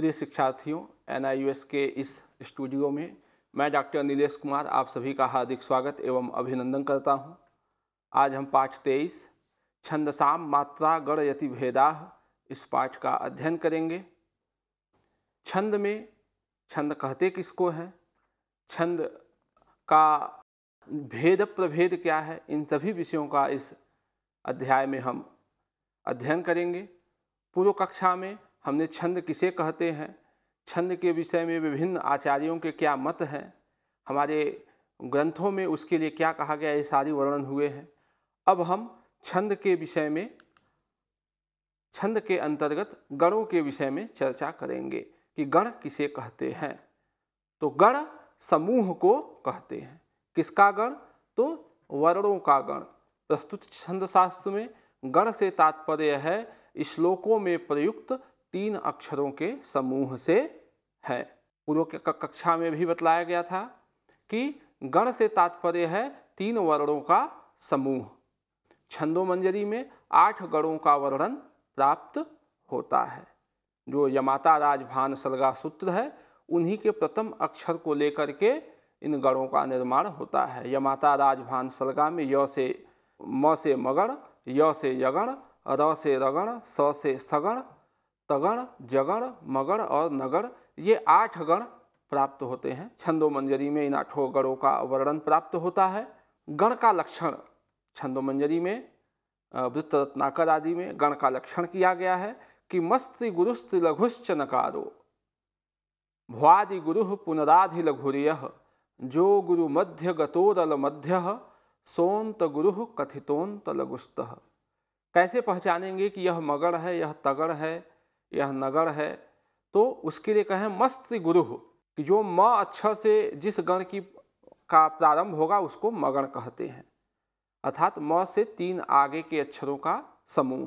प्रिय शिक्षार्थियों एन के इस स्टूडियो में मैं डॉक्टर नीलेश कुमार आप सभी का हार्दिक स्वागत एवं अभिनंदन करता हूं। आज हम पाठ तेईस छंदसाम मात्रा गण यति भेदाह इस पाठ का अध्ययन करेंगे छंद में छंद कहते किसको है छंद का भेद प्रभेद क्या है इन सभी विषयों का इस अध्याय में हम अध्ययन करेंगे पूर्व कक्षा में हमने छंद किसे कहते हैं छंद के विषय में विभिन्न आचार्यों के क्या मत हैं हमारे ग्रंथों में उसके लिए क्या कहा गया ये सारी वर्णन हुए हैं अब हम छंद के विषय में छंद के अंतर्गत गणों के विषय में चर्चा करेंगे कि गण किसे कहते हैं तो गण समूह को कहते हैं किसका गण तो वर्णों का गण प्रस्तुत छंदशास्त्र में गण से तात्पर्य है श्लोकों में प्रयुक्त तीन अक्षरों के समूह से है पूर्व कक्षा में भी बतलाया गया था कि गण से तात्पर्य है तीन वर्णों का समूह छंदो मंजरी में आठ गणों का वर्णन प्राप्त होता है जो यमाता राजभान सलगा सूत्र है उन्हीं के प्रथम अक्षर को लेकर के इन गणों का निर्माण होता है यमाता राजभान सलगा में य से म से मगण य से यगण र से रगण स से स्थगण तगण जगण मगण और नगर ये आठ गण प्राप्त होते हैं छंदो मंजरी में इन आठों गणों का वर्णन प्राप्त होता है गण का लक्षण छंदो मंजरी में वृत्त रत्नाकर आदि में गण का लक्षण किया गया है कि मस्ति गुरुस्त लघुश्च नकारो भ्वादि गुरु पुनराधि लघुरिय जो गुरु मध्य गतोदल मध्य सोंत गुरु कथितोंत लघुस्त कैसे पहचानेंगे कि यह मगण है यह तगण है यह नगर है तो उसके लिए कहें मस्त गुरु कि जो म अक्षर अच्छा से जिस गण की का प्रारंभ होगा उसको मगण कहते हैं अर्थात म से तीन आगे के अक्षरों का समूह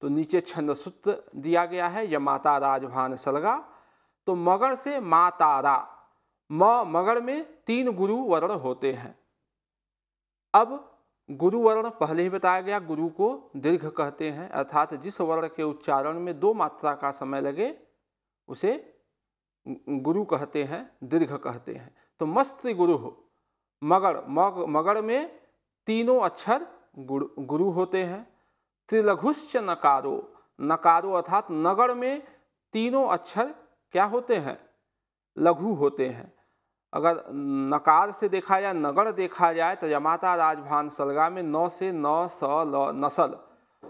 तो नीचे छंद सूत्र दिया गया है यह माता राजभान सलगा तो मगर से मातारा म मगर में तीन गुरु वर्ण होते हैं अब गुरु वर्ण पहले ही बताया गया गुरु को दीर्घ कहते हैं अर्थात जिस वर्ण के उच्चारण में दो मात्रा का समय लगे उसे गुरु कहते हैं दीर्घ कहते हैं तो मस्त गुरु हो मगर मग मगर में तीनों अक्षर गुरु गुरु होते हैं त्रिलघुश्च नकारो नकारो अर्थात नगर में तीनों अक्षर क्या होते हैं लघु होते हैं अगर नकार से देखा जाए नगर देखा जाए तो जमाता राजभान सलगा में नौ से नौ सौ नसल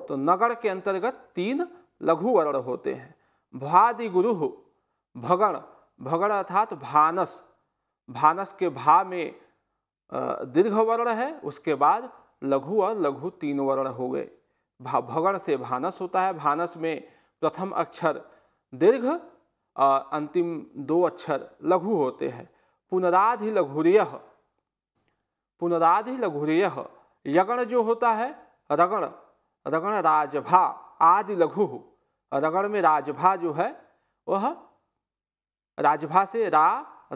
तो नगर के अंतर्गत तीन लघु वर्ण होते हैं भादि गुरु भगण भगण अर्थात भानस भानस के भा में दीर्घ वर्ण है उसके बाद लघु और लघु तीन वर्ण हो गए भा भगण से भानस होता है भानस में प्रथम अक्षर दीर्घ और अंतिम दो अक्षर लघु होते हैं पुनराधि लघुरेय पुनराधि लघुरेय यगण जो होता है रगण रगण राजभा आदि लघु रगण में राजभा जो है वह राजभा से रा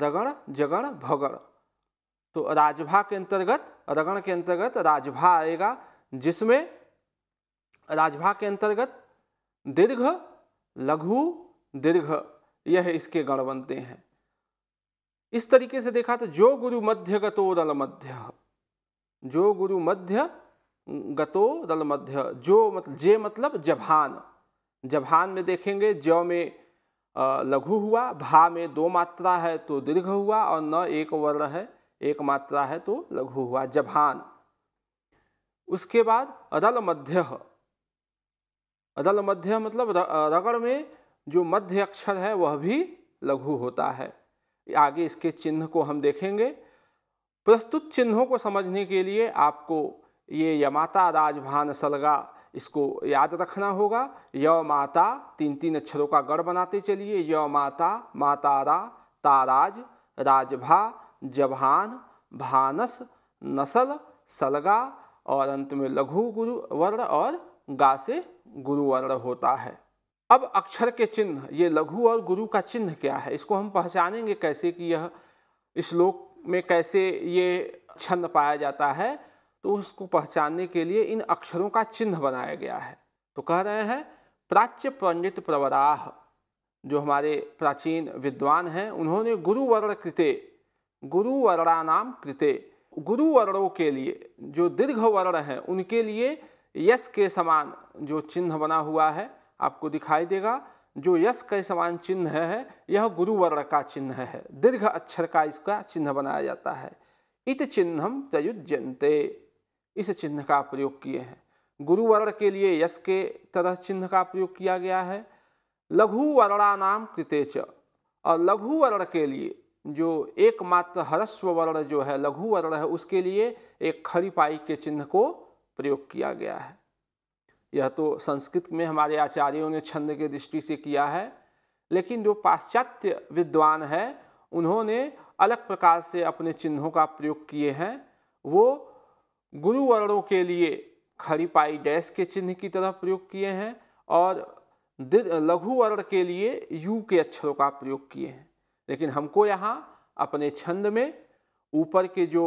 रगण जगण भगण तो राजभा के अंतर्गत रगण के अंतर्गत राजभा आएगा जिसमें राजभा के अंतर्गत दीर्घ लघु दीर्घ यह इसके गण बनते हैं इस तरीके से देखा तो जो गुरु मध्य गतो दल मध्य जो गुरु मध्य गतो दल मध्य जो मतलब जे मतलब जभान जभान में देखेंगे ज में लघु हुआ भा में दो मात्रा है तो दीर्घ हुआ और न एक वर्ण है एक मात्रा है तो लघु हुआ जभान उसके बाद अदल मध्य अदल मध्य मतलब रगड़ में जो मध्य अक्षर है वह भी लघु होता है आगे इसके चिन्ह को हम देखेंगे प्रस्तुत चिन्हों को समझने के लिए आपको ये यमाता राजभान सलगा इसको याद रखना होगा य माता तीन तीन अक्षरों का गढ़ बनाते चलिए य माता मातारा ताराज राजभा जभान भानस नसल सलगा और अंत में लघु गुरु वर्ण और गा से गुरुवर्ण होता है अब अक्षर के चिन्ह ये लघु और गुरु का चिन्ह क्या है इसको हम पहचानेंगे कैसे कि यह श्लोक में कैसे ये छंद पाया जाता है तो उसको पहचानने के लिए इन अक्षरों का चिन्ह बनाया गया है तो कह रहे हैं प्राच्य पंडित प्रवराह जो हमारे प्राचीन विद्वान हैं उन्होंने गुरुवर्ण कृते गुरुवर्णा नाम कृते गुरुवर्णों के लिए जो दीर्घ वर्ण हैं उनके लिए यश के समान जो चिन्ह बना हुआ है आपको दिखाई देगा जो यश के समान चिन्ह है यह गुरुवर्ण का चिन्ह है दीर्घ अक्षर का इसका चिन्ह बनाया जाता है इत चिन्हम प्रयुज्यंते इस चिन्ह का प्रयोग किए हैं गुरुवर्ण के लिए यश के तरह चिन्ह का प्रयोग किया गया है लघु वर्णानाम कृतेच और लघु वर्ण के लिए जो एकमात्र हरस्व वर्ण जो है लघु वर्ण है उसके लिए एक खरीपाई पाई के चिन्ह को प्रयोग किया गया है यह तो संस्कृत में हमारे आचार्यों ने छंद के दृष्टि से किया है लेकिन जो पाश्चात्य विद्वान है उन्होंने अलग प्रकार से अपने चिन्हों का प्रयोग किए हैं वो गुरुवर्णों के लिए खड़ी पाई डैश के चिन्ह की तरह प्रयोग किए हैं और लघु वर्ण के लिए यू के अक्षरों का प्रयोग किए हैं लेकिन हमको यहाँ अपने छंद में ऊपर के जो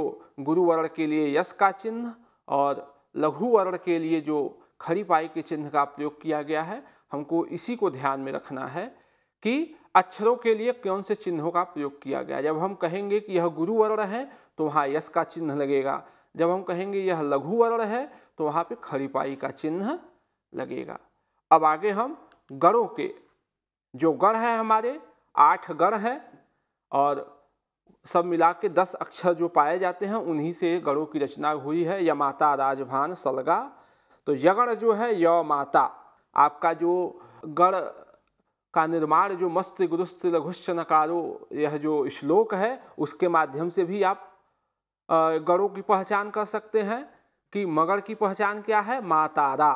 गुरुवर्ण के लिए यश का चिन्ह और लघु वर्ण के लिए जो खड़ी पाई के चिन्ह का प्रयोग किया गया है हमको इसी को ध्यान में रखना है कि अक्षरों के लिए कौन से चिन्हों का प्रयोग किया गया जब हम कहेंगे कि यह गुरु वर्ण है तो वहाँ यश का चिन्ह लगेगा जब हम कहेंगे यह लघु वर्ण है तो वहाँ पे खड़ी पाई का चिन्ह लगेगा अब आगे हम गढ़ों के जो गढ़ है हमारे आठ गढ़ हैं और सब मिला के दस अक्षर जो पाए जाते हैं उन्हीं से गढ़ों की रचना हुई है यमाता राजभान सलगा तो यगण जो है यौ माता आपका जो गढ़ का निर्माण जो मस्त गुरुस्त लघुश्च नकारो यह जो श्लोक है उसके माध्यम से भी आप गढ़ों की पहचान कर सकते हैं कि मगर की पहचान क्या है मातारा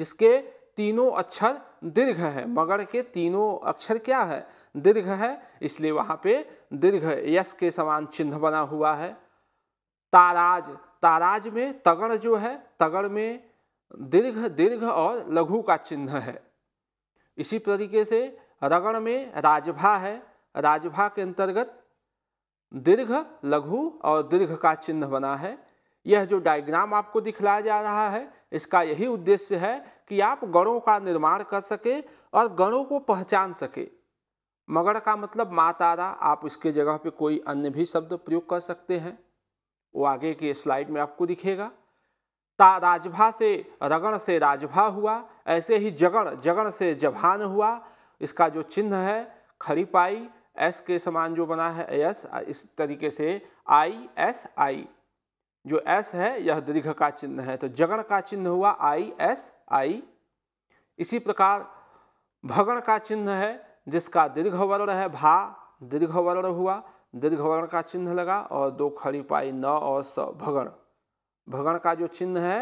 जिसके तीनों अक्षर दीर्घ है मगर के तीनों अक्षर क्या है दीर्घ है इसलिए वहाँ पे दीर्घ यश के समान चिन्ह बना हुआ है ताराज ताराज में तगण जो है तगण में दीर्घ दीर्घ और लघु का चिन्ह है इसी तरीके से रगण में राजभा है राजभा के अंतर्गत दीर्घ लघु और दीर्घ का चिन्ह बना है यह जो डायग्राम आपको दिखलाया जा रहा है इसका यही उद्देश्य है कि आप गणों का निर्माण कर सके और गणों को पहचान सके मगड़ का मतलब माँ तारा आप इसके जगह पे कोई अन्य भी शब्द प्रयोग कर सकते हैं वो आगे के स्लाइड में आपको दिखेगा ता राजभा से रगण से राजभा हुआ ऐसे ही जगण जगण से जभान हुआ इसका जो चिन्ह है खड़ी पाई एस के समान जो बना है एस इस तरीके से आई एस आई जो एस है यह दीर्घ का चिन्ह है तो जगण का चिन्ह हुआ आई एस आई इसी प्रकार भगण का चिन्ह है जिसका दीर्घ वर्ण है भा दीर्घ वर्ण हुआ दीर्घ वर्ण का चिन्ह लगा और दो खड़ी पाई न और स भगण भगण का जो चिन्ह है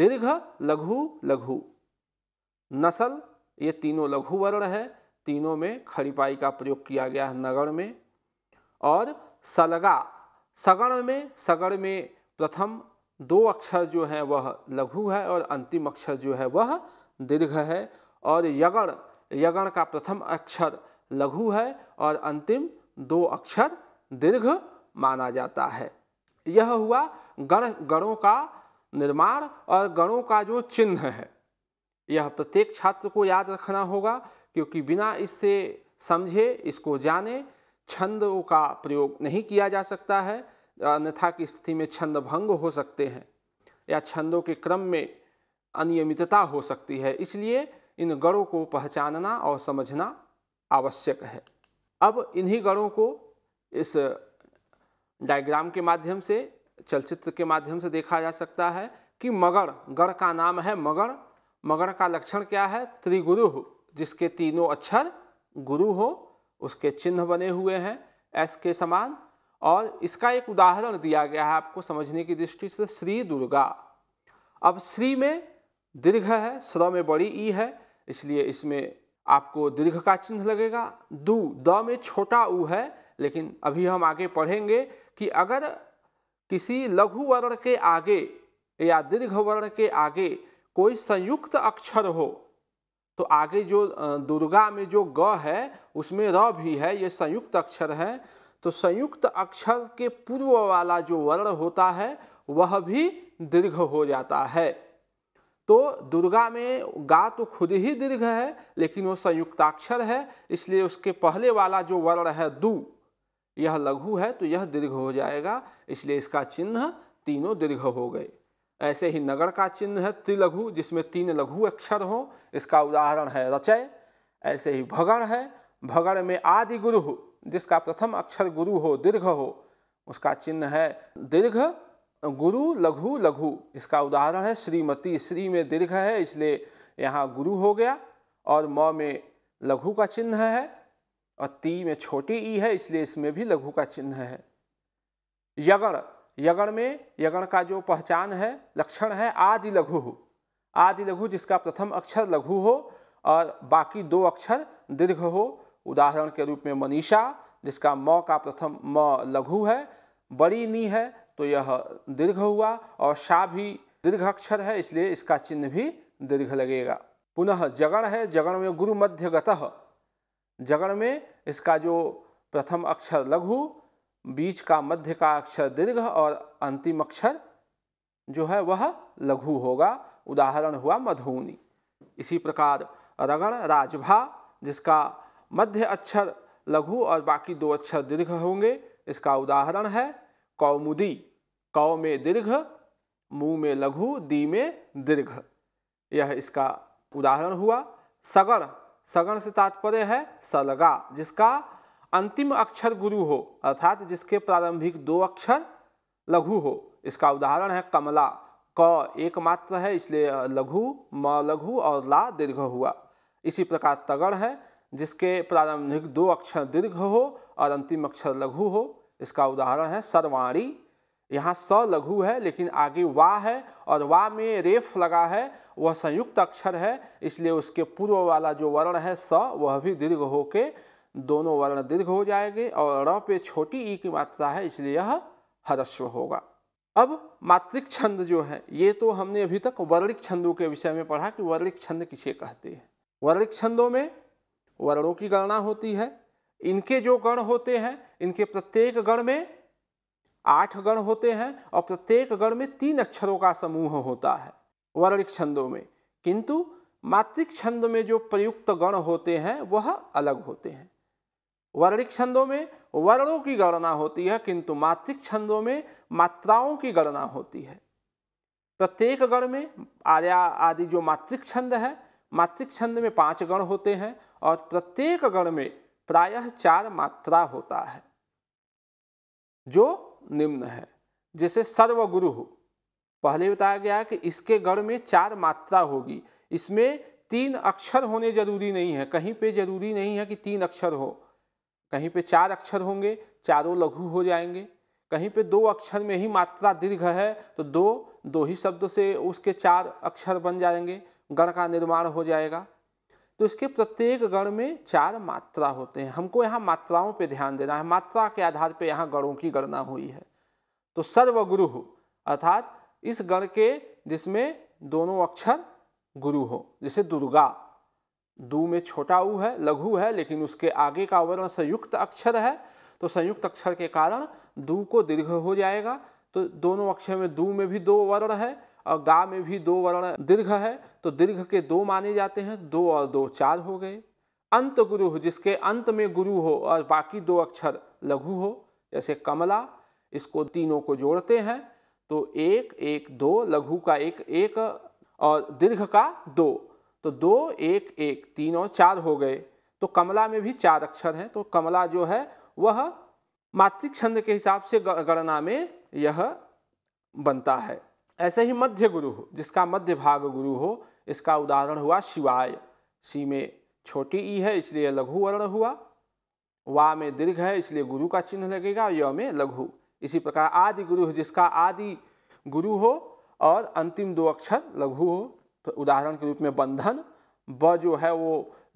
दीर्घ लघु लघु नसल ये तीनों लघु वर्ण है तीनों में खरीपाई का प्रयोग किया गया है नगण में और सलगा सगण में सगण में प्रथम दो अक्षर जो है वह लघु है और अंतिम अक्षर जो है वह दीर्घ है और यगण यगण का प्रथम अक्षर लघु है और अंतिम दो अक्षर दीर्घ माना जाता है यह हुआ गण गणों का निर्माण और गणों का जो चिन्ह है यह प्रत्येक छात्र को याद रखना होगा क्योंकि बिना इससे समझे इसको जाने छंद का प्रयोग नहीं किया जा सकता है अन्यथा की स्थिति में छंद भंग हो सकते हैं या छंदों के क्रम में अनियमितता हो सकती है इसलिए इन गणों को पहचानना और समझना आवश्यक है अब इन्हीं गणों को इस डायग्राम के माध्यम से चलचित्र के माध्यम से देखा जा सकता है कि मगर गढ़ का नाम है मगर मगर का लक्षण क्या है त्रिगुरु जिसके तीनों अक्षर गुरु हो उसके चिन्ह बने हुए हैं एस के समान और इसका एक उदाहरण दिया गया है आपको समझने की दृष्टि से श्री दुर्गा अब श्री में दीर्घ है स्र में बड़ी ई है इसलिए इसमें आपको दीर्घ का चिन्ह लगेगा दू द में छोटा ऊ है लेकिन अभी हम आगे पढ़ेंगे कि अगर किसी लघु वर्ण के आगे या दीर्घ वर्ण के आगे कोई संयुक्त अक्षर हो तो आगे जो दुर्गा में जो ग है उसमें र भी है ये संयुक्त अक्षर है तो संयुक्त अक्षर के पूर्व वाला जो वर्ण होता है वह भी दीर्घ हो जाता है तो दुर्गा में गा तो खुद ही दीर्घ है लेकिन वो संयुक्ताक्षर है इसलिए उसके पहले वाला जो वर्ण है दु यह लघु है तो यह दीर्घ हो जाएगा इसलिए इसका चिन्ह तीनों दीर्घ हो गए ऐसे ही नगर का चिन्ह है त्रिलघु जिसमें तीन लघु अक्षर हो इसका उदाहरण है रचय ऐसे ही भगड़ है भगड़ में आदि गुरु जिसका प्रथम अक्षर गुरु हो दीर्घ हो उसका चिन्ह है दीर्घ गुरु लघु लघु इसका उदाहरण है श्रीमती श्री में दीर्घ है इसलिए यहाँ गुरु हो गया और म में लघु का चिन्ह है और ती में छोटी ई है इसलिए इसमें भी लघु का चिन्ह है यगण यगण में यगण का जो पहचान है लक्षण है आदि लघु आदि लघु जिसका प्रथम अक्षर लघु हो और बाकी दो अक्षर दीर्घ हो उदाहरण के रूप में मनीषा जिसका म का प्रथम म लघु है बड़ी नी है तो यह दीर्घ हुआ और शाह भी दीर्घ अक्षर है इसलिए इसका चिन्ह भी दीर्घ लगेगा पुनः जगण है जगण में गुरु मध्य गतः जगण में इसका जो प्रथम अक्षर लघु बीच का मध्य का अक्षर दीर्घ और अंतिम अक्षर जो है वह लघु होगा उदाहरण हुआ मधुनी इसी प्रकार रगण राजभा जिसका मध्य अक्षर लघु और बाकी दो अक्षर दीर्घ होंगे इसका उदाहरण है कौमुदी कौ में दीर्घ मुँह में लघु दी में दीर्घ यह इसका उदाहरण हुआ सगण सगण से तात्पर्य है सलगा जिसका अंतिम अक्षर गुरु हो अर्थात जिसके प्रारंभिक दो अक्षर लघु हो इसका उदाहरण है कमला क एकमात्र है इसलिए लघु म लघु और ला दीर्घ हुआ इसी प्रकार तगड़ है जिसके प्रारंभिक दो अक्षर दीर्घ हो और अंतिम अक्षर लघु हो इसका उदाहरण है सरवाणी यहाँ स लघु है लेकिन आगे वा है और वा में रेफ लगा है वह संयुक्त अक्षर है इसलिए उसके पूर्व वाला जो वर्ण है स वह भी दीर्घ होके दोनों वर्ण दीर्घ हो जाएंगे और र पे छोटी ई की मात्रा है इसलिए यह हरस्व होगा अब मात्रिक छंद जो है ये तो हमने अभी तक वर्णिक छंदों के विषय में पढ़ा कि वर्णिक छंद किसे कहते हैं वर्णिक छंदों में वर्णों की गणना होती है इनके जो गण होते हैं इनके प्रत्येक गण में आठ गण होते हैं और प्रत्येक गण में तीन अक्षरों का समूह होता है वर्णिक छंदों में किंतु मात्रिक छंद में जो प्रयुक्त गण होते हैं वह अलग होते हैं वर्णिक छंदों में वर्णों की गणना होती है किंतु मात्रिक छंदों में मात्राओं की गणना होती है प्रत्येक गण में आर्या आदि जो मात्रिक छंद है मात्रिक छंद में पांच गण होते हैं और प्रत्येक गण में प्रायः चार मात्रा होता है जो निम्न है जैसे सर्वगुरु पहले बताया गया कि इसके गढ़ में चार मात्रा होगी इसमें तीन अक्षर होने जरूरी नहीं है कहीं पे जरूरी नहीं है कि तीन अक्षर हो कहीं पे चार अक्षर होंगे चारों लघु हो जाएंगे कहीं पे दो अक्षर में ही मात्रा दीर्घ है तो दो दो ही शब्द से उसके चार अक्षर बन जाएंगे गण का निर्माण हो जाएगा तो इसके प्रत्येक गण में चार मात्रा होते हैं हमको यहाँ मात्राओं पे ध्यान देना है मात्रा के आधार पे यहाँ गणों की गणना हुई है तो सर्वगुरु हो अर्थात इस गण के जिसमें दोनों अक्षर गुरु हो जैसे दुर्गा दू में छोटा ऊ है लघु है लेकिन उसके आगे का वर्ण संयुक्त अक्षर है तो संयुक्त अक्षर के कारण दू को दीर्घ हो जाएगा तो दोनों अक्षर में दू में भी दो वर्ण है और गा में भी दो वर्ण दीर्घ है तो दीर्घ के दो माने जाते हैं तो दो और दो चार हो गए अंत गुरु हो जिसके अंत में गुरु हो और बाकी दो अक्षर लघु हो जैसे कमला इसको तीनों को जोड़ते हैं तो एक एक दो लघु का एक एक और दीर्घ का दो तो दो एक एक तीन और चार हो गए तो कमला में भी चार अक्षर हैं तो कमला जो है वह मातृक छंद के हिसाब से गणना में यह बनता है ऐसे ही मध्य गुरु हो जिसका मध्य भाग गुरु हो इसका उदाहरण हुआ शिवाय सी में छोटी ई है इसलिए लघु वर्ण हुआ वा में दीर्घ है इसलिए गुरु का चिन्ह लगेगा य में लघु इसी प्रकार आदि गुरु हो जिसका आदि गुरु हो और अंतिम दो अक्षर लघु हो तो उदाहरण के रूप में बंधन ब जो है वो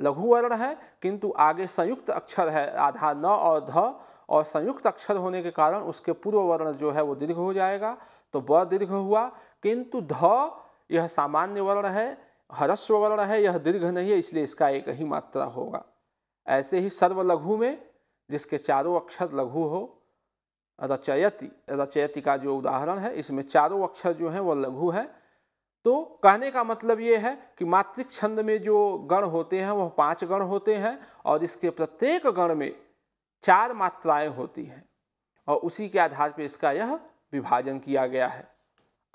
लघु वर्ण है किंतु आगे संयुक्त अक्षर है आधा न और ध और संयुक्त अक्षर होने के कारण उसके पूर्व वर्ण जो है वो दीर्घ हो जाएगा तो ब दीर्घ हुआ किंतु ध यह सामान्य वर्ण है हरस्व वर्ण है यह दीर्घ नहीं है इसलिए इसका एक ही मात्रा होगा ऐसे ही सर्व लघु में जिसके चारों अक्षर लघु हो रचयति रचयति का जो उदाहरण है इसमें चारों अक्षर जो हैं वह लघु है तो कहने का मतलब ये है कि मातृक छंद में जो गण होते हैं वह पांच गण होते हैं और इसके प्रत्येक गण में चार मात्राएं होती हैं और उसी के आधार पर इसका यह विभाजन किया गया है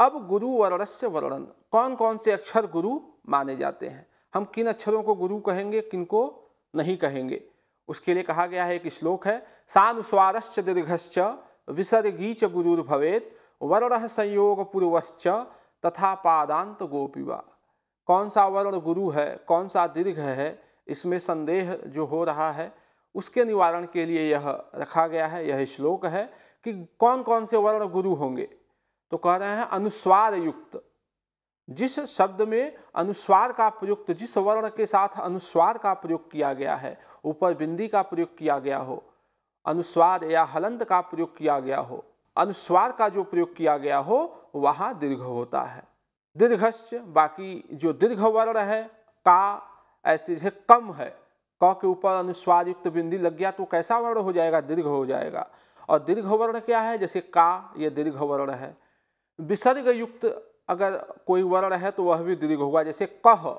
अब गुरु वर्णस्य वर्णन कौन कौन से अक्षर गुरु माने जाते हैं हम किन अक्षरों को गुरु कहेंगे किन को नहीं कहेंगे उसके लिए कहा गया है एक श्लोक है सानुस्वारश्च दीर्घश्च विसर्गी च गुरुर्भवेत वर्ण संयोग पूर्वश्च तथा पादांत गोपिवा कौन सा वर्ण गुरु है कौन सा दीर्घ है इसमें संदेह जो हो रहा है उसके निवारण के लिए यह रखा गया है यह श्लोक है कि कौन कौन से वर्ण गुरु होंगे तो कह रहे हैं अनुस्वार युक्त जिस शब्द में अनुस्वार का प्रयुक्त जिस वर्ण के साथ अनुस्वार का प्रयोग किया गया है ऊपर बिंदी का प्रयोग किया गया हो अनुस्वार या हलंत का प्रयोग किया गया हो अनुस्वार का जो प्रयोग किया गया हो वहाँ दीर्घ होता है दीर्घश्च बाकी जो दीर्घ वर्ण है का ऐसे कम है क के ऊपर अनुस्वाद युक्त बिंदी लग गया तो कैसा वर्ण हो जाएगा दीर्घ हो जाएगा और दीर्घ वर्ण क्या है जैसे का ये दीर्घ वर्ण है विसर्ग युक्त अगर कोई वर्ण है तो वह भी दीर्घ होगा जैसे कह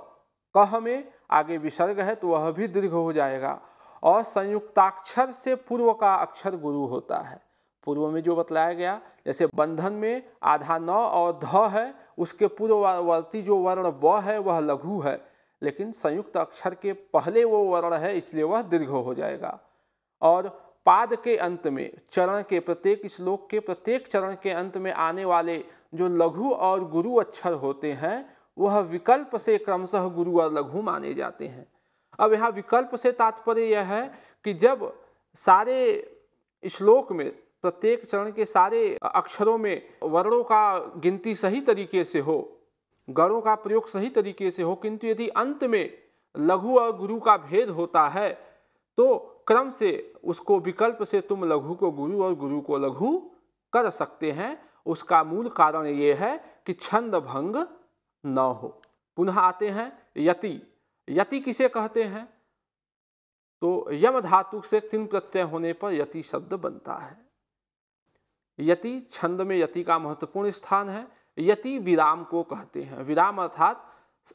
कह में आगे विसर्ग है तो वह भी दीर्घ हो जाएगा और संयुक्ताक्षर से पूर्व का अक्षर गुरु होता है पूर्व में जो बतलाया गया जैसे बंधन में आधा न और ध है उसके पूर्ववर्ती जो वर्ण व है वह लघु है लेकिन संयुक्त अक्षर के पहले वो वर्ण है इसलिए वह दीर्घ हो जाएगा और पाद के अंत में चरण के प्रत्येक श्लोक के प्रत्येक चरण के अंत में आने वाले जो लघु और गुरु अक्षर होते हैं वह विकल्प से क्रमशः गुरु और लघु माने जाते हैं अब यहाँ विकल्प से तात्पर्य यह है कि जब सारे श्लोक में प्रत्येक चरण के सारे अक्षरों में वर्णों का गिनती सही तरीके से हो गणों का प्रयोग सही तरीके से हो किंतु यदि अंत में लघु और गुरु का भेद होता है तो क्रम से उसको विकल्प से तुम लघु को गुरु और गुरु को लघु कर सकते हैं उसका मूल कारण ये है कि छंद भंग न हो पुनः आते हैं यति यति किसे कहते हैं तो यम धातु से तीन प्रत्यय होने पर यति शब्द बनता है यति छंद में यति का महत्वपूर्ण स्थान है यति विराम को कहते हैं विराम अर्थात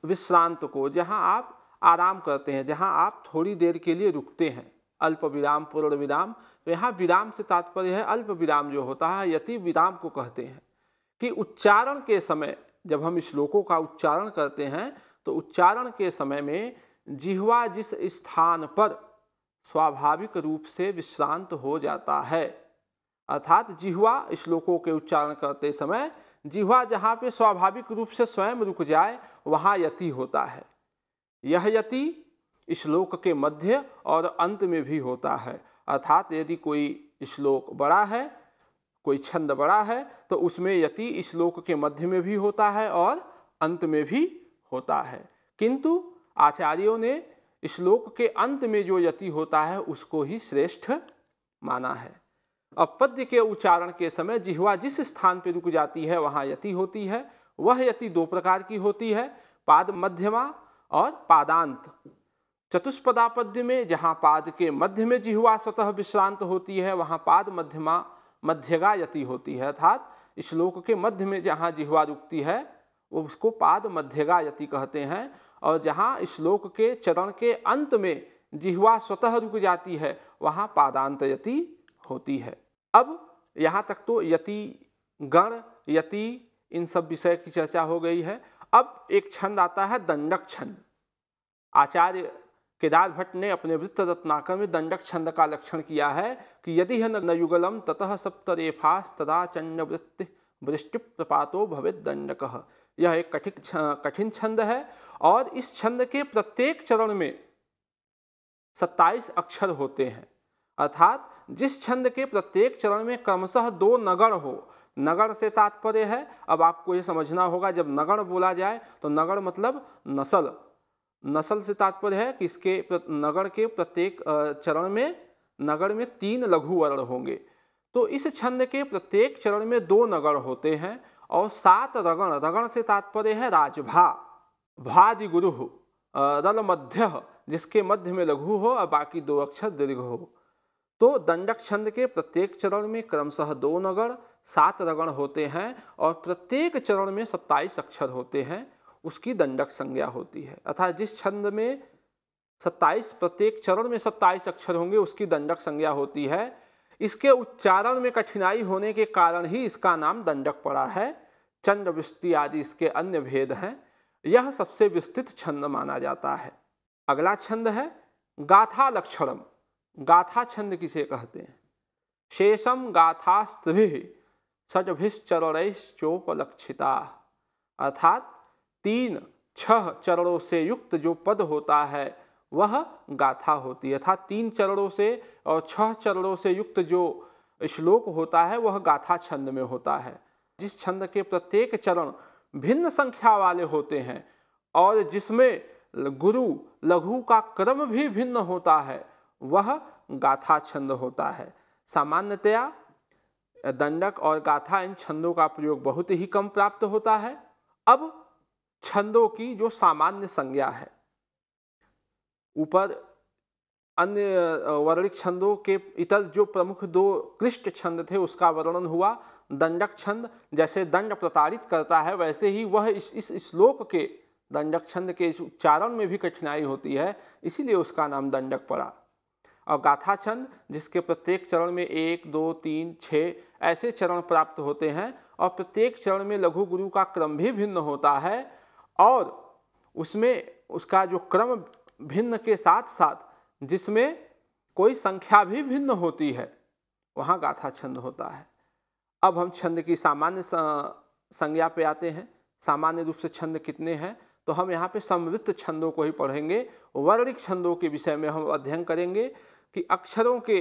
विश्रांत को जहाँ आप आराम करते हैं जहाँ आप थोड़ी देर के लिए रुकते हैं अल्प विराम पूर्ण विराम तो यहाँ विराम से तात्पर्य है अल्प विराम जो होता है यति विराम को कहते हैं कि उच्चारण के समय जब हम श्लोकों का उच्चारण करते हैं तो उच्चारण के समय में जिहवा जिस स्थान पर स्वाभाविक रूप से विश्रांत हो जाता है अर्थात जिहवा श्लोकों के उच्चारण करते समय जीवा जहाँ पे स्वाभाविक रूप से स्वयं रुक जाए वहाँ यति होता है यह यति श्लोक के मध्य और अंत में भी होता है अर्थात यदि कोई श्लोक बड़ा है कोई छंद बड़ा है तो उसमें यति श्लोक के मध्य में भी होता है और अंत में भी होता है किंतु आचार्यों ने श्लोक के अंत में जो यति होता है उसको ही श्रेष्ठ माना है अब पद्य के उच्चारण के समय जिहवा जिस स्थान पर रुक जाती है वहाँ यति होती है वह यति दो प्रकार की होती है पाद मध्यमा और पादांत चतुष्पदा पद्य में जहाँ पाद के मध्य में जिहवा स्वतः विश्रांत होती है वहाँ पाद मध्यमा मध्यगा यति होती है अर्थात श्लोक के मध्य में जहाँ जिहवा रुकती है वो उसको पाद मध्यगा यति कहते हैं और जहाँ श्लोक के चरण के अंत में जिहवा स्वतः रुक जाती है वहाँ पादांत यति होती है अब यहाँ तक तो यति गण यति इन सब विषय की चर्चा हो गई है अब एक छंद आता है दंडक छंद आचार्य केदार भट्ट ने अपने वृत्त रत्नाकर में दंडक छंद का लक्षण किया है कि यदि है न युगलम ततः सप्तरेफास तदा चंड वृत्ति वृष्टि प्रपातो भवित दंडक यह एक कठिन कठिन छंद है और इस छंद के प्रत्येक चरण में सत्ताईस अक्षर होते हैं अर्थात जिस छंद के प्रत्येक चरण में क्रमशः दो नगर हो नगर से तात्पर्य है अब आपको ये समझना होगा जब नगण बोला जाए तो नगर मतलब नसल नसल से तात्पर्य है कि इसके नगर के प्रत्येक चरण में नगर में तीन लघु वर्ण होंगे तो इस छंद के प्रत्येक चरण में दो नगर होते हैं और सात रगण रगण से तात्पर्य है राजभा भादि गुरु रल मध्य जिसके मध्य में लघु हो और बाकी दो अक्षर दीर्घ हो तो दंडक छंद के प्रत्येक चरण में क्रमशः दो नगर सात रगण होते हैं और प्रत्येक चरण में सत्ताईस अक्षर होते हैं उसकी दंडक संज्ञा होती है अर्थात जिस छंद में सत्ताईस प्रत्येक चरण में सत्ताईस अक्षर होंगे उसकी दंडक संज्ञा होती है इसके उच्चारण में कठिनाई होने के कारण ही इसका नाम दंडक पड़ा है चंद्रवृष्टि आदि इसके अन्य भेद हैं यह सबसे विस्तृत छंद माना जाता है अगला छंद है गाथा लक्षणम गाथा छंद किसे कहते हैं शेषम गाथास्तभि चोपलक्षिता अर्थात तीन छह चरणों से युक्त जो पद होता है वह गाथा होती है अर्थात तीन चरणों से और छह चरणों से युक्त जो श्लोक होता है वह गाथा छंद में होता है जिस छंद के प्रत्येक चरण भिन्न संख्या वाले होते हैं और जिसमें गुरु लघु का क्रम भी भिन्न होता है वह गाथा छंद होता है सामान्यतया दंडक और गाथा इन छंदों का प्रयोग बहुत ही कम प्राप्त होता है अब छंदों की जो सामान्य संज्ञा है ऊपर अन्य वर्णिक छंदों के इतर जो प्रमुख दो क्लिष्ट छंद थे उसका वर्णन हुआ दंडक छंद जैसे दंड प्रताड़ित करता है वैसे ही वह इस इस श्लोक के दंडक छंद के इस उच्चारण में भी कठिनाई होती है इसीलिए उसका नाम दंडक पड़ा और गाथा छंद जिसके प्रत्येक चरण में एक दो तीन छः ऐसे चरण प्राप्त होते हैं और प्रत्येक चरण में लघु गुरु का क्रम भी भिन्न होता है और उसमें उसका जो क्रम भिन्न के साथ साथ जिसमें कोई संख्या भी भिन्न होती है वहाँ गाथा छंद होता है अब हम छंद की सामान्य संज्ञा पे आते हैं सामान्य रूप से छंद कितने हैं तो हम यहाँ पे समवृत्त छंदों को ही पढ़ेंगे वर्णिक छंदों के विषय में हम अध्ययन करेंगे कि अक्षरों के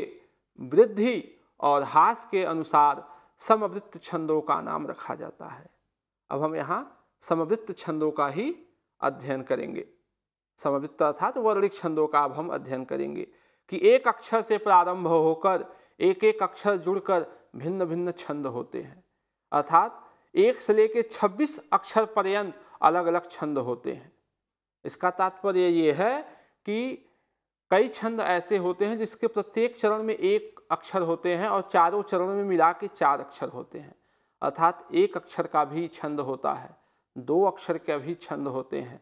वृद्धि और हास के अनुसार समवृत्त छंदों का नाम रखा जाता है अब हम यहाँ समवृत्त छंदों का ही अध्ययन करेंगे समवृत्त अर्थात वर्णिक छंदों का अब हम अध्ययन करेंगे कि एक अक्षर से प्रारंभ होकर एक एक अक्षर जुड़कर भिन्न भिन्न छंद होते हैं अर्थात एक से लेकर छब्बीस अक्षर पर्यंत अलग अलग छंद होते हैं इसका तात्पर्य ये है कि कई छंद ऐसे होते हैं जिसके प्रत्येक चरण में एक अक्षर होते हैं और चारों चरण में मिला के चार अक्षर होते हैं अर्थात एक अक्षर का भी छंद होता है दो अक्षर के भी छंद होते हैं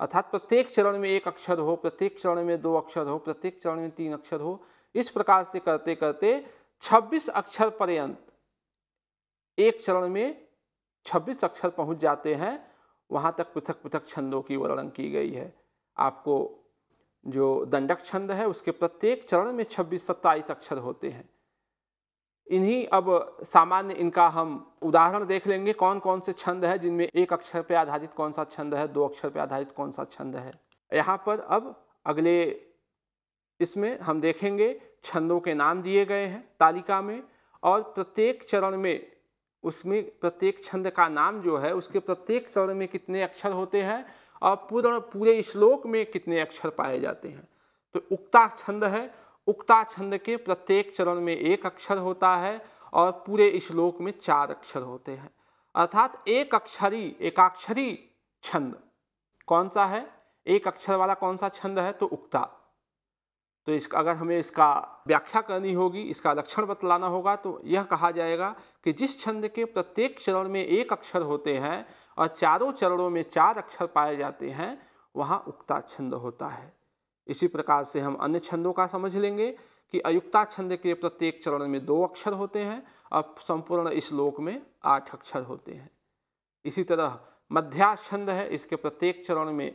अर्थात प्रत्येक चरण में एक अक्षर हो प्रत्येक चरण में दो अक्षर हो प्रत्येक चरण में तीन अक्षर हो इस प्रकार से करते करते 26 अक्षर पर्यंत एक चरण में 26 अक्षर पहुंच जाते हैं वहाँ तक पृथक पृथक छंदों की वर्णन की गई है आपको जो दंडक छंद है उसके प्रत्येक चरण में 26 सत्ताईस अक्षर होते हैं इन्हीं अब सामान्य इनका हम उदाहरण देख लेंगे कौन कौन से छंद है जिनमें एक अक्षर पर आधारित कौन सा छंद है दो अक्षर पर आधारित कौन सा छंद है यहाँ पर अब अगले इसमें हम देखेंगे छंदों के नाम दिए गए हैं तालिका में और प्रत्येक चरण में उसमें प्रत्येक छंद का नाम जो है उसके प्रत्येक चरण में कितने अक्षर होते हैं और पूरा पूरे श्लोक में कितने अक्षर पाए जाते हैं तो उक्ता छंद है उक्ता छंद के प्रत्येक चरण में एक अक्षर होता है और पूरे श्लोक में चार अक्षर होते हैं अर्थात एक अक्षरी एकाक्षरी छंद कौन सा है एक अक्षर वाला कौन सा छंद है तो उक्ता तो इस अगर हमें इसका व्याख्या करनी होगी इसका लक्षण बतलाना होगा तो यह कहा जाएगा कि जिस छंद के प्रत्येक चरण में एक अक्षर होते हैं और चारों चरणों में चार अक्षर पाए जाते हैं वहाँ उक्ता छंद होता है इसी प्रकार से हम अन्य छंदों का समझ लेंगे कि अयुक्ता छंद के प्रत्येक चरण में दो अक्षर होते हैं और संपूर्ण श्लोक में आठ अक्षर होते हैं इसी तरह मध्या छंद है इसके प्रत्येक चरण में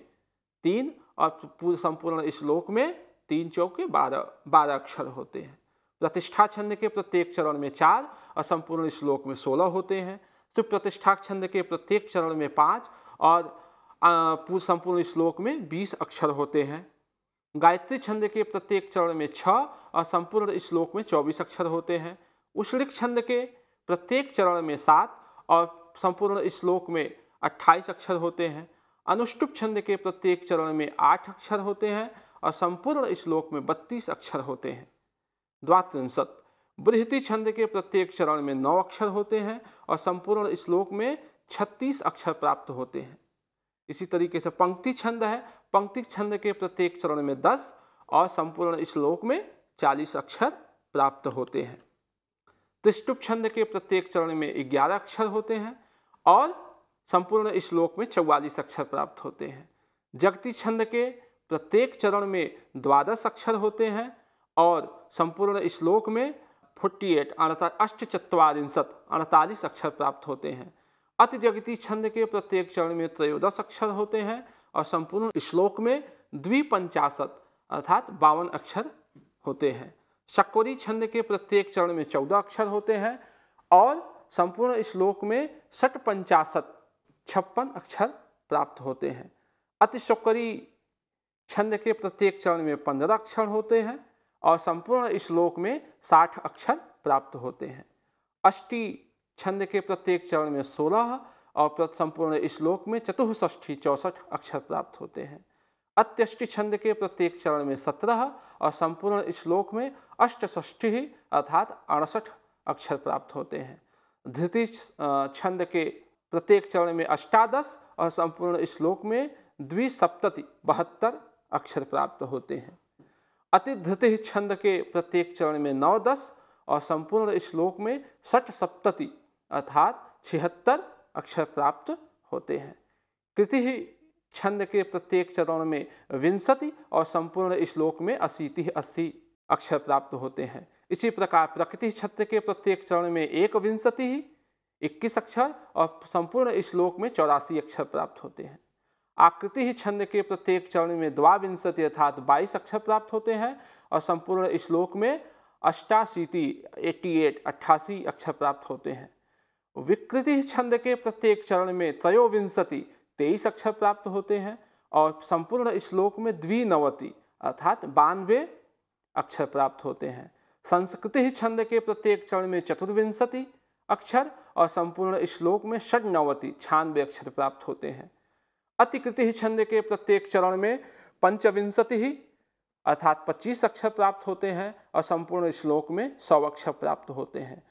तीन और संपूर्ण श्लोक में तीन चौके बारह बारह अक्षर होते हैं प्रतिष्ठा छंद के प्रत्येक चरण में चार और संपूर्ण श्लोक में सोलह होते हैं त्रिप्रतिष्ठाक छंद के प्रत्येक चरण में पाँच और संपूर्ण श्लोक में बीस अक्षर होते हैं गायत्री छंद के प्रत्येक चरण में छः और संपूर्ण श्लोक में चौबीस अक्षर होते हैं उष्णिक छंद के प्रत्येक चरण में सात और संपूर्ण श्लोक में अट्ठाईस अक्षर होते हैं अनुष्टुप छंद के प्रत्येक चरण में आठ अक्षर होते हैं और संपूर्ण श्लोक में बत्तीस अक्षर होते हैं द्वात्रिंशत बृहति छंद के प्रत्येक चरण में नौ अक्षर होते हैं और संपूर्ण श्लोक में छत्तीस अक्षर प्राप्त होते हैं इसी तरीके से पंक्ति छंद है पंक्ति छंद के प्रत्येक चरण में दस और संपूर्ण श्लोक में चालीस अक्षर प्राप्त होते हैं त्रिष्टुप छंद के प्रत्येक चरण में ग्यारह अक्षर होते हैं और संपूर्ण श्लोक में चौवालीस अक्षर प्राप्त होते हैं जगती छंद के प्रत्येक चरण में द्वादश अक्षर होते हैं और संपूर्ण श्लोक में फोर्टी एट अष्ट अष्टचत्वारिंशत अड़तालीस अक्षर प्राप्त होते हैं अति जगती छंद के प्रत्येक चरण में त्रयोदश अक्षर होते हैं और संपूर्ण श्लोक में द्विपंचाशत अर्थात बावन अक्षर होते हैं शक्वरी छंद के प्रत्येक चरण में चौदह अक्षर होते हैं और संपूर्ण श्लोक में सठ पंचाशत छप्पन अक्षर प्राप्त होते हैं अतिशक्करी छंद के प्रत्येक चरण में पंद्रह अक्षर होते हैं और संपूर्ण श्लोक में साठ अक्षर प्राप्त होते हैं अष्टी छंद के प्रत्येक चरण में सोलह और संपूर्ण श्लोक में चतुष्ठी चौसठ अक्षर प्राप्त होते हैं अत्यष्टि छंद के प्रत्येक चरण में सत्रह और संपूर्ण श्लोक में अष्टष्ठी अर्थात अड़सठ अक्षर प्राप्त होते हैं धृति छंद के प्रत्येक चरण में अष्टादश और संपूर्ण श्लोक में द्विसप्तति बहत्तर अक्षर प्राप्त होते हैं अति धृति छंद के प्रत्येक चरण में नौ दस और संपूर्ण श्लोक में सठ सप्तति अर्थात छिहत्तर अक्षर प्राप्त होते हैं कृति ही छंद के प्रत्येक चरण में विंशति और संपूर्ण श्लोक में अशीति अस्सी अक्षर प्राप्त होते हैं इसी प्रकार प्रकृति छत्र के प्रत्येक चरण में एक विंशति ही इक्कीस अक्षर और संपूर्ण श्लोक में चौरासी अक्षर प्राप्त होते हैं आकृति ही छंद के प्रत्येक चरण में द्वाविंशति अर्थात बाईस अक्षर प्राप्त होते हैं और संपूर्ण श्लोक में अष्टाशीति एट्टी एट अट्ठासी अक्षर प्राप्त होते हैं विकृति छंद के प्रत्येक चरण में त्रयोविंशति तेईस अक्षर प्राप्त होते हैं और संपूर्ण श्लोक में द्विनवति अर्थात बानवे अक्षर प्राप्त होते हैं संस्कृति छंद के प्रत्येक चरण में चतुर्विंशति अक्षर और संपूर्ण श्लोक में नवति छानवे अक्षर प्राप्त होते हैं अतिकृति छंद के प्रत्येक चरण में पंचविंशति ही अर्थात पच्चीस अक्षर प्राप्त होते हैं और संपूर्ण श्लोक में सौ अक्षर प्राप्त होते हैं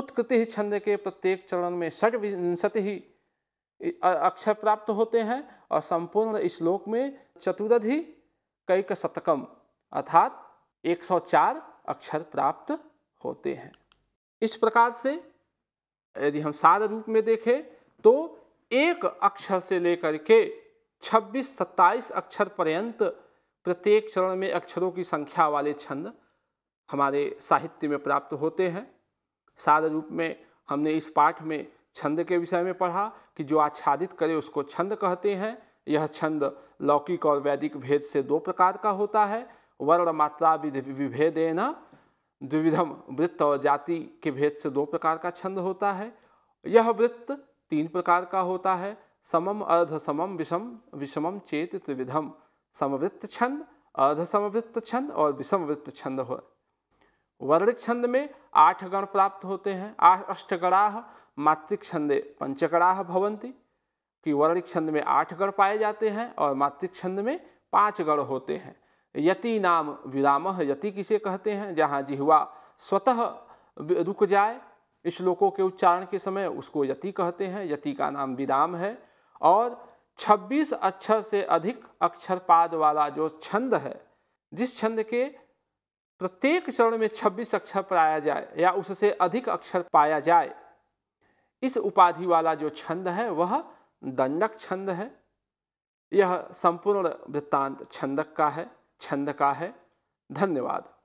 उत्कृति छंद के प्रत्येक चरण में विंशति ही अक्षर प्राप्त होते हैं और संपूर्ण श्लोक में चतुरधि कई का शतकम अर्थात 104 अक्षर प्राप्त होते हैं इस प्रकार से यदि हम सार रूप में देखें तो एक अक्षर से लेकर के 26-27 अक्षर पर्यंत प्रत्येक चरण में अक्षरों की संख्या वाले छंद हमारे साहित्य में प्राप्त होते हैं सार रूप में हमने इस पाठ में छंद के विषय में पढ़ा कि जो आच्छादित करे उसको छंद कहते हैं यह छंद लौकिक और वैदिक भेद से दो प्रकार का होता है वर्ण मात्रा विभेदेन द्विविधम वृत्त और जाति के भेद से दो प्रकार का छंद होता है यह वृत्त तीन प्रकार का होता है समम अर्ध समम विषम विषमम चेत त्रिविधम समवृत्त छंद अर्ध समवृत्त छंद और विषमवृत्त छंद हो वर्णिक छंद में आठ गण प्राप्त होते हैं अष्टगणाह मातृक छंदे पंचगणाह भवंती कि वर्णिक छंद में आठ गण पाए जाते हैं और मातृक छंद में पांच गण होते हैं यति नाम विराम यति किसे कहते हैं जहाँ जिहवा स्वतः रुक जाए श्लोकों के उच्चारण के समय उसको यति कहते हैं यति का नाम विदाम है और 26 अक्षर से अधिक अक्षरपाद वाला जो छंद है जिस छंद के प्रत्येक चरण में 26 अक्षर पाया जाए या उससे अधिक अक्षर पाया जाए इस उपाधि वाला जो छंद है वह दंडक छंद है यह संपूर्ण वृत्तांत छंदक का है छंद का है धन्यवाद